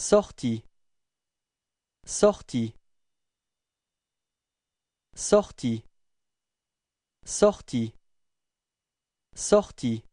sorti sorti sorti sorti sorti